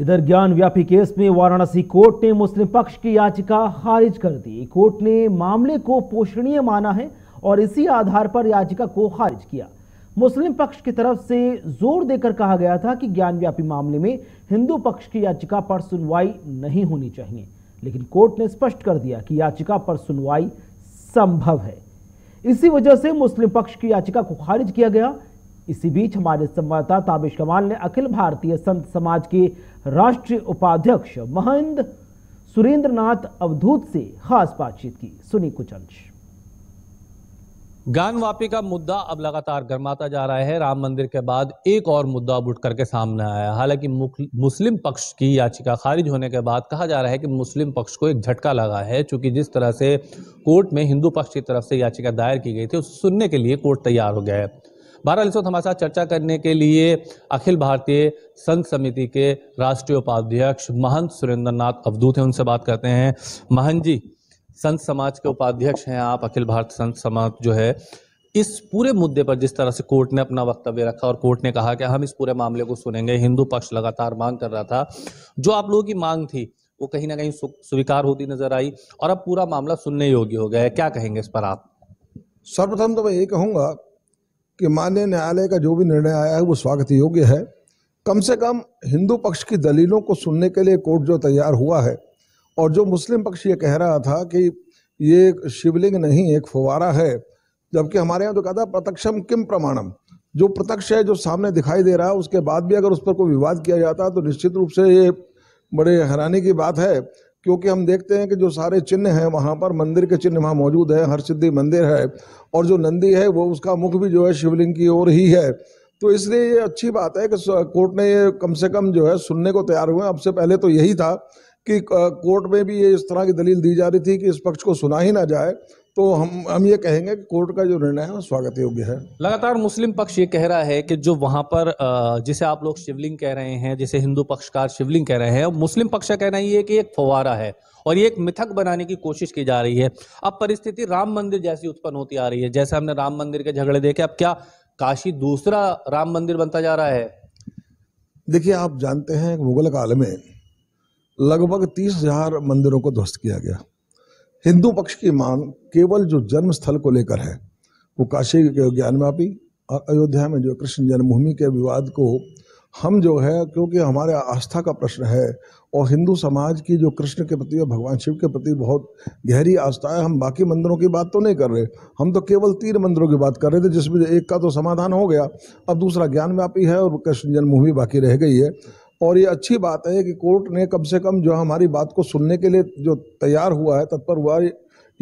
इधर ज्ञान व्यापी केस में वाराणसी कोर्ट ने मुस्लिम पक्ष की याचिका खारिज कर दी कोर्ट ने मामले को पोषणीय माना है और इसी आधार पर याचिका को खारिज किया मुस्लिम पक्ष की तरफ से जोर देकर कहा गया था कि ज्ञान व्यापी मामले में हिंदू पक्ष की याचिका पर सुनवाई नहीं होनी चाहिए लेकिन कोर्ट ने स्पष्ट कर दिया कि याचिका पर सुनवाई संभव है इसी वजह से मुस्लिम पक्ष की याचिका को खारिज किया गया इसी बीच हमारे संवाददाता ताबिश कमाल ने अखिल भारतीय संत समाज के राष्ट्रीय उपाध्यक्ष महेंद्र सुरेंद्रनाथ अवधूत से खास बातचीत की सुनी कुछ अंश ज्ञान वापी का मुद्दा अब लगातार गर्माता जा रहा है राम मंदिर के बाद एक और मुद्दा अब उठ करके सामने आया हालांकि मुस्लिम पक्ष की याचिका खारिज होने के बाद कहा जा रहा है कि मुस्लिम पक्ष को एक झटका लगा है क्योंकि जिस तरह से कोर्ट में हिंदू पक्ष की तरफ से याचिका दायर की गई थी उसे सुनने के लिए कोर्ट तैयार हो गया है बहरहाल इस वक्त हमारे साथ चर्चा करने के लिए अखिल भारतीय संघ समिति के राष्ट्रीय उपाध्यक्ष महंत सुरेंद्र नाथ अवधूत हैं उनसे बात करते हैं महंत जी संत समाज के उपाध्यक्ष हैं आप अखिल भारत संत समाज जो है इस पूरे मुद्दे पर जिस तरह से कोर्ट ने अपना वक्तव्य रखा और कोर्ट ने कहा कि हम इस पूरे मामले को सुनेंगे हिंदू पक्ष लगातार मांग कर रहा था जो आप लोगों की मांग थी वो कहीं ना कहीं स्वीकार होती नजर आई और अब पूरा मामला सुनने योग्य हो गया है क्या कहेंगे इस पर आप सर्वप्रथम तो मैं ये कहूंगा कि माननीय न्यायालय का जो भी निर्णय आया है वो स्वागत योग्य है कम से कम हिंदू पक्ष की दलीलों को सुनने के लिए कोर्ट जो तैयार हुआ है और जो मुस्लिम पक्ष ये कह रहा था कि ये शिवलिंग नहीं एक फुवारा है जबकि हमारे यहाँ तो कहता है प्रत्यक्षम किम प्रमाणम जो प्रत्यक्ष है जो सामने दिखाई दे रहा है उसके बाद भी अगर उस पर कोई विवाद किया जाता तो निश्चित रूप से ये बड़े हैरानी की बात है क्योंकि हम देखते हैं कि जो सारे चिन्ह हैं वहाँ पर मंदिर के चिन्ह वहाँ मौजूद है हर सिद्धि मंदिर है और जो नंदी है वो उसका मुख भी जो है शिवलिंग की ओर ही है तो इसलिए ये अच्छी बात है कि कोर्ट ने ये कम से कम जो है सुनने को तैयार हुए अब से पहले तो यही था कि कोर्ट में भी ये इस तरह की दलील दी जा रही थी कि इस पक्ष को सुना ही ना जाए तो हम हम ये कहेंगे कि कोर्ट का जो निर्णय है वो स्वागत योग्य है लगातार मुस्लिम पक्ष ये कह रहा है कि जो वहाँ पर जिसे आप लोग शिवलिंग कह रहे हैं जिसे हिंदू पक्षकार शिवलिंग कह रहे हैं मुस्लिम पक्ष का कहना ये कि एक फवारा है और ये एक मिथक बनाने की कोशिश की जा रही है अब परिस्थिति राम मंदिर जैसी उत्पन्न होती आ रही है जैसे हमने राम मंदिर के झगड़े देखे अब क्या काशी दूसरा राम मंदिर बनता जा रहा है देखिए आप जानते हैं मुगल काल में लगभग तीस हजार मंदिरों को ध्वस्त किया गया हिंदू पक्ष की मांग केवल जो जन्म स्थल को लेकर है वो काशी के ज्ञानव्यापी और अयोध्या में जो कृष्ण जन्मभूमि के विवाद को हम जो है क्योंकि हमारे आस्था का प्रश्न है और हिंदू समाज की जो कृष्ण के प्रति और भगवान शिव के प्रति बहुत गहरी आस्था है हम बाकी मंदिरों की बात तो नहीं कर रहे हम तो केवल तीन मंदिरों की बात कर रहे थे जिसमें एक का तो समाधान हो गया अब दूसरा ज्ञान व्यापी है और कृष्ण जन्मभूमि बाकी रह गई है और ये अच्छी बात है कि कोर्ट ने कम से कम जो हमारी बात को सुनने के लिए जो तैयार हुआ है तत्पर हुआ है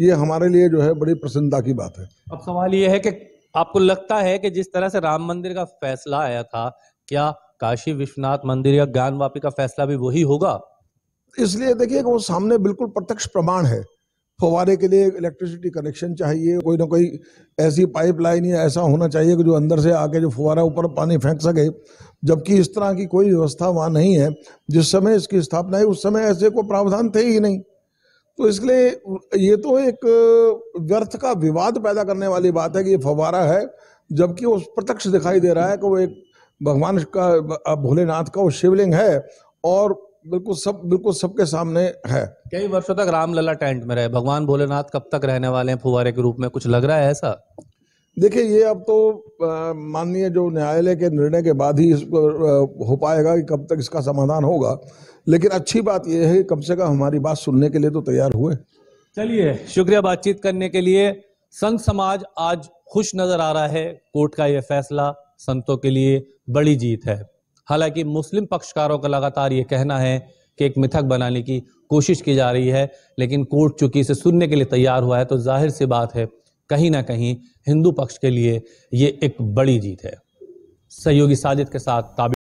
ये हमारे लिए जो है बड़ी प्रसन्नता की बात है अब सवाल ये है कि आपको लगता है कि जिस तरह से राम मंदिर का फैसला आया था क्या काशी विश्वनाथ मंदिर या ज्ञान का फैसला भी वही होगा इसलिए देखिए वो सामने बिल्कुल प्रत्यक्ष प्रमाण है फवारे के लिए इलेक्ट्रिसिटी कनेक्शन चाहिए कोई ना कोई ऐसी पाइपलाइन या ऐसा होना चाहिए कि जो अंदर से आके जो फुवारा ऊपर पानी फेंक सके जबकि इस तरह की कोई व्यवस्था वहां नहीं है जिस समय इसकी स्थापना है उस समय ऐसे को प्रावधान थे ही नहीं तो इसलिए ये तो एक व्यर्थ का विवाद पैदा करने वाली बात है कि ये फवारा है जबकि उस प्रत्यक्ष दिखाई दे रहा है कि वो एक भगवान का भोलेनाथ का वो शिवलिंग है और बिल्कुल सब बिल्कुल सबके सामने है कई वर्षों तक रामलला टेंट में रहे भगवान भोलेनाथ कब तक रहने वाले हैं फुवारे के रूप में कुछ लग रहा है ऐसा देखिए ये अब तो माननीय जो न्यायालय के निर्णय के बाद ही हो पाएगा कि कब तक इसका समाधान होगा लेकिन अच्छी बात यह है कम से कम हमारी बात सुनने के लिए तो तैयार हुए चलिए शुक्रिया बातचीत करने के लिए संत समाज आज खुश नजर आ रहा है कोर्ट का यह फैसला संतों के लिए बड़ी जीत है हालांकि मुस्लिम पक्षकारों का लगातार ये कहना है कि एक मिथक बनाने की कोशिश की जा रही है लेकिन कोर्ट चूंकि इसे सुनने के लिए तैयार हुआ है तो जाहिर सी बात है कहीं ना कहीं हिंदू पक्ष के लिए ये एक बड़ी जीत है सहयोगी साजिद के साथ ताबिर